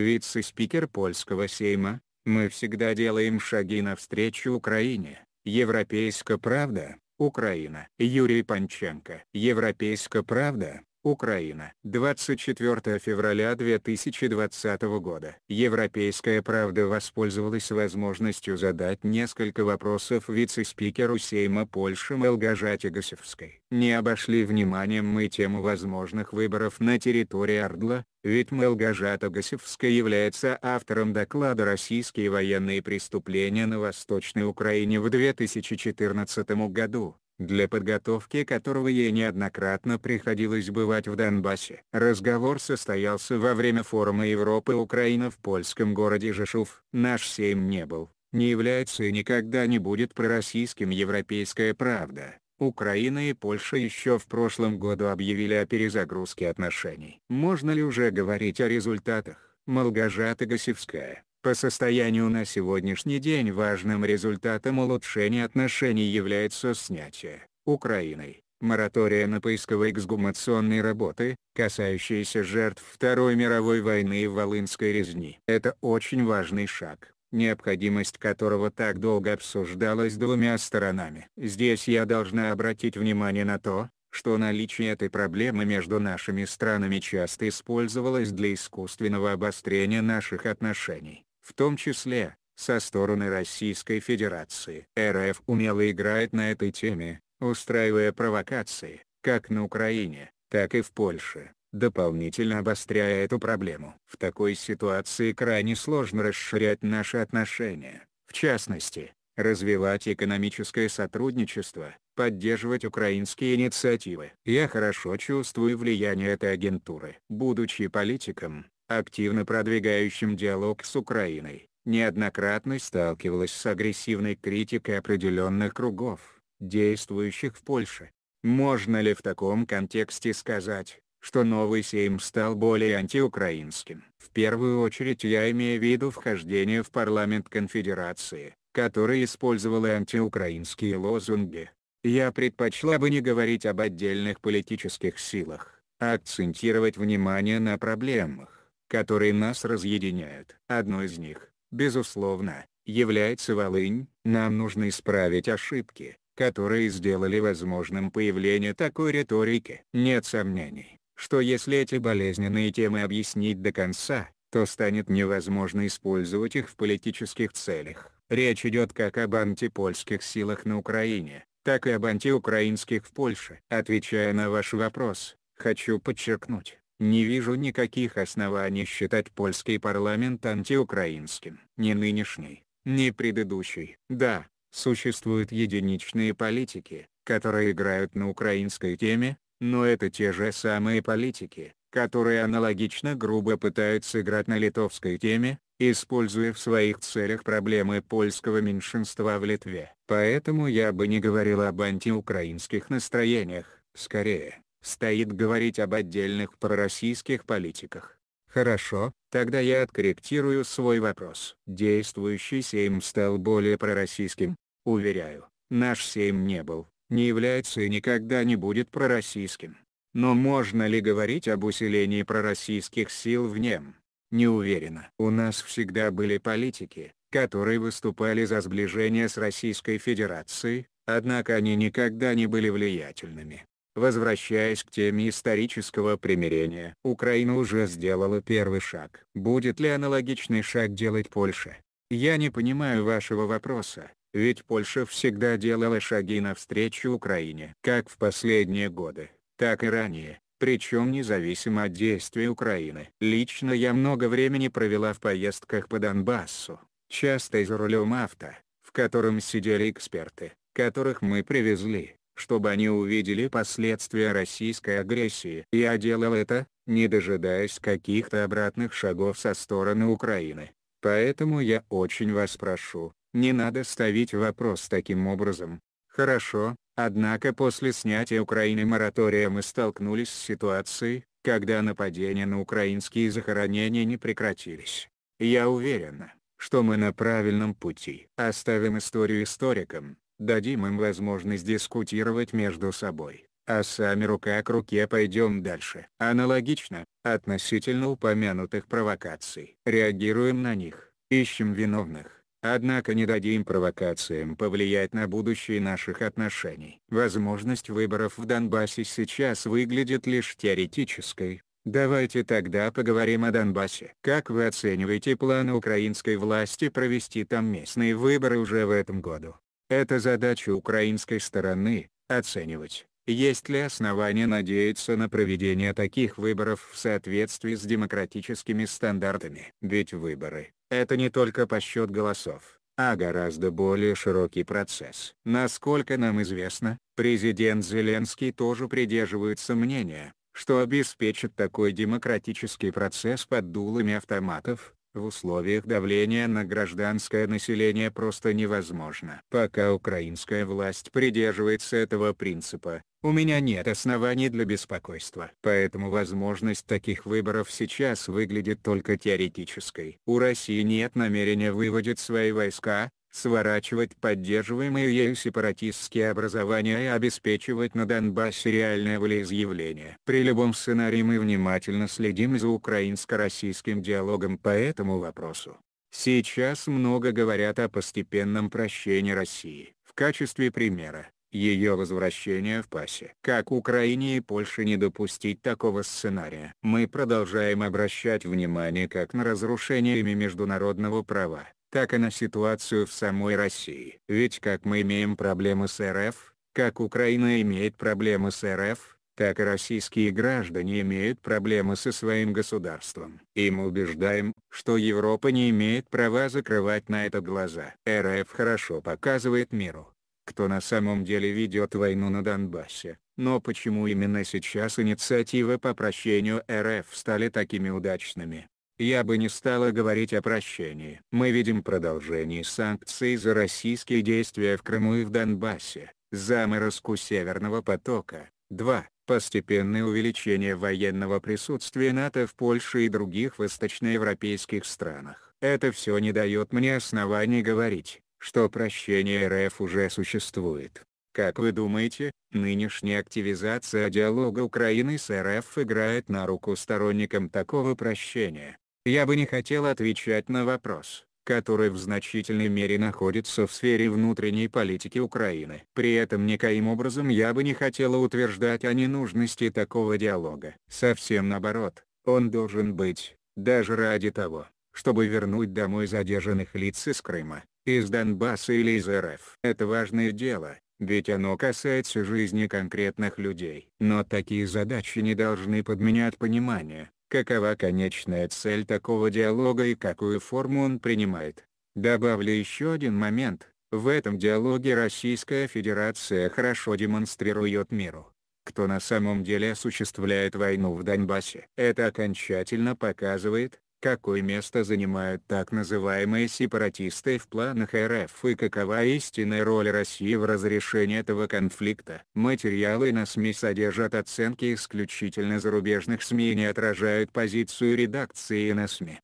вице-спикер польского сейма, мы всегда делаем шаги навстречу Украине. Европейская правда, Украина. Юрий Панченко. Европейская правда, Украина. 24 февраля 2020 года. Европейская правда воспользовалась возможностью задать несколько вопросов вице-спикеру Сейма Польши Мелгажате Гасевской. Не обошли вниманием мы тему возможных выборов на территории Ордла, ведь Мелгажата Гасевская является автором доклада «Российские военные преступления на Восточной Украине в 2014 году», для подготовки которого ей неоднократно приходилось бывать в Донбассе. Разговор состоялся во время форума Европы Украина в польском городе Жешув. Наш Сейм не был, не является и никогда не будет пророссийским «Европейская правда». Украина и Польша еще в прошлом году объявили о перезагрузке отношений. Можно ли уже говорить о результатах? Молгожата Гасевская по состоянию на сегодняшний день важным результатом улучшения отношений является снятие Украиной моратория на поисково-эксгумационные работы, касающиеся жертв Второй мировой войны и Волынской резни. Это очень важный шаг, необходимость которого так долго обсуждалась двумя сторонами. Здесь я должна обратить внимание на то, что наличие этой проблемы между нашими странами часто использовалось для искусственного обострения наших отношений в том числе, со стороны Российской Федерации. РФ умело играет на этой теме, устраивая провокации, как на Украине, так и в Польше, дополнительно обостряя эту проблему. В такой ситуации крайне сложно расширять наши отношения, в частности, развивать экономическое сотрудничество, поддерживать украинские инициативы. Я хорошо чувствую влияние этой агентуры. Будучи политиком, активно продвигающим диалог с Украиной, неоднократно сталкивалась с агрессивной критикой определенных кругов, действующих в Польше. Можно ли в таком контексте сказать, что новый Сейм стал более антиукраинским? В первую очередь я имею в виду вхождение в парламент конфедерации, который использовал и антиукраинские лозунги. Я предпочла бы не говорить об отдельных политических силах, а акцентировать внимание на проблемах которые нас разъединяют. Одно из них, безусловно, является Волынь. Нам нужно исправить ошибки, которые сделали возможным появление такой риторики. Нет сомнений, что если эти болезненные темы объяснить до конца, то станет невозможно использовать их в политических целях. Речь идет как об антипольских силах на Украине, так и об антиукраинских в Польше. Отвечая на ваш вопрос, хочу подчеркнуть, не вижу никаких оснований считать польский парламент антиукраинским. Ни нынешний, ни предыдущий. Да, существуют единичные политики, которые играют на украинской теме, но это те же самые политики, которые аналогично грубо пытаются играть на литовской теме, используя в своих целях проблемы польского меньшинства в Литве. Поэтому я бы не говорил об антиукраинских настроениях, скорее, стоит говорить об отдельных пророссийских политиках. Хорошо, тогда я откорректирую свой вопрос. Действующий Сейм стал более пророссийским. Уверяю, наш Сейм не был, не является и никогда не будет пророссийским. Но можно ли говорить об усилении пророссийских сил в нем? Не уверена. У нас всегда были политики, которые выступали за сближение с Российской Федерацией, однако они никогда не были влиятельными. Возвращаясь к теме исторического примирения, Украина уже сделала первый шаг. Будет ли аналогичный шаг делать Польша? Я не понимаю вашего вопроса, ведь Польша всегда делала шаги навстречу Украине, как в последние годы, так и ранее, причем независимо от действий Украины. Лично я много времени провела в поездках по Донбассу, часто за рулем авто, в котором сидели эксперты, которых мы привезли чтобы они увидели последствия российской агрессии. Я делал это, не дожидаясь каких-то обратных шагов со стороны Украины. Поэтому я очень вас прошу, не надо ставить вопрос таким образом. Хорошо, однако после снятия Украины моратория мы столкнулись с ситуацией, когда нападения на украинские захоронения не прекратились. Я уверен, что мы на правильном пути. Оставим историю историкам, дадим им возможность дискутировать между собой, а сами рука к руке пойдем дальше. Аналогично, относительно упомянутых провокаций. Реагируем на них, ищем виновных. Однако не дадим провокациям повлиять на будущее наших отношений. Возможность выборов в Донбассе сейчас выглядит лишь теоретической. Давайте тогда поговорим о Донбассе. Как вы оцениваете планы украинской власти провести там местные выборы уже в этом году? Это задача украинской стороны – оценивать, есть ли основания надеяться на проведение таких выборов в соответствии с демократическими стандартами. Ведь выборы – это не только по счет голосов а гораздо более широкий процесс. Насколько нам известно, президент Зеленский тоже придерживается мнения, что обеспечит такой демократический процесс под дулами автоматов, в условиях давления на гражданское население просто невозможно. Пока украинская власть придерживается этого принципа, у меня нет оснований для беспокойства. Поэтому возможность таких выборов сейчас выглядит только теоретической. У России нет намерения выводить свои войска, сворачивать поддерживаемые ею сепаратистские образования и обеспечивать на Донбассе реальное волеизъявление. При любом сценарии мы внимательно следим за украинско-российским диалогом по этому вопросу. Сейчас много говорят о постепенном прощении России. В качестве примера, ее возвращение в ПАСе. Как Украине и Польше не допустить такого сценария? Мы продолжаем обращать внимание как на разрушение ими международного права, так и на ситуацию в самой России. Ведь как мы имеем проблемы с РФ, как Украина имеет проблемы с РФ, так и российские граждане имеют проблемы со своим государством. И мы убеждаем, что Европа не имеет права закрывать на это глаза. РФ хорошо показывает миру, кто на самом деле ведет войну на Донбассе, но почему именно сейчас инициативы по прощению РФ стали такими удачными? я бы не стала говорить о прощении. Мы видим продолжение санкций за российские действия в Крыму и в Донбассе, заморозку Северного потока, 2. Постепенное увеличение военного присутствия НАТО в Польше и других восточноевропейских странах. Это все не дает мне оснований говорить, что прощение РФ уже существует. Как вы думаете, нынешняя активизация диалога Украины с РФ играет на руку сторонникам такого прощения? Я бы не хотел отвечать на вопрос, который в значительной мере находится в сфере внутренней политики Украины. При этом никаким образом я бы не хотела утверждать о ненужности такого диалога. Совсем наоборот, он должен быть, даже ради того, чтобы вернуть домой задержанных лиц из Крыма, из Донбасса или из РФ. Это важное дело, ведь оно касается жизни конкретных людей. Но такие задачи не должны подменять понимание, какова конечная цель такого диалога и какую форму он принимает. Добавлю еще один момент, в этом диалоге Российская Федерация хорошо демонстрирует миру, кто на самом деле осуществляет войну в Донбассе. Это окончательно показывает, какое место занимают так называемые сепаратисты в планах РФ и какова истинная роль России в разрешении этого конфликта. Материалы на СМИ содержат оценки исключительно зарубежных СМИ и не отражают позицию редакции на СМИ.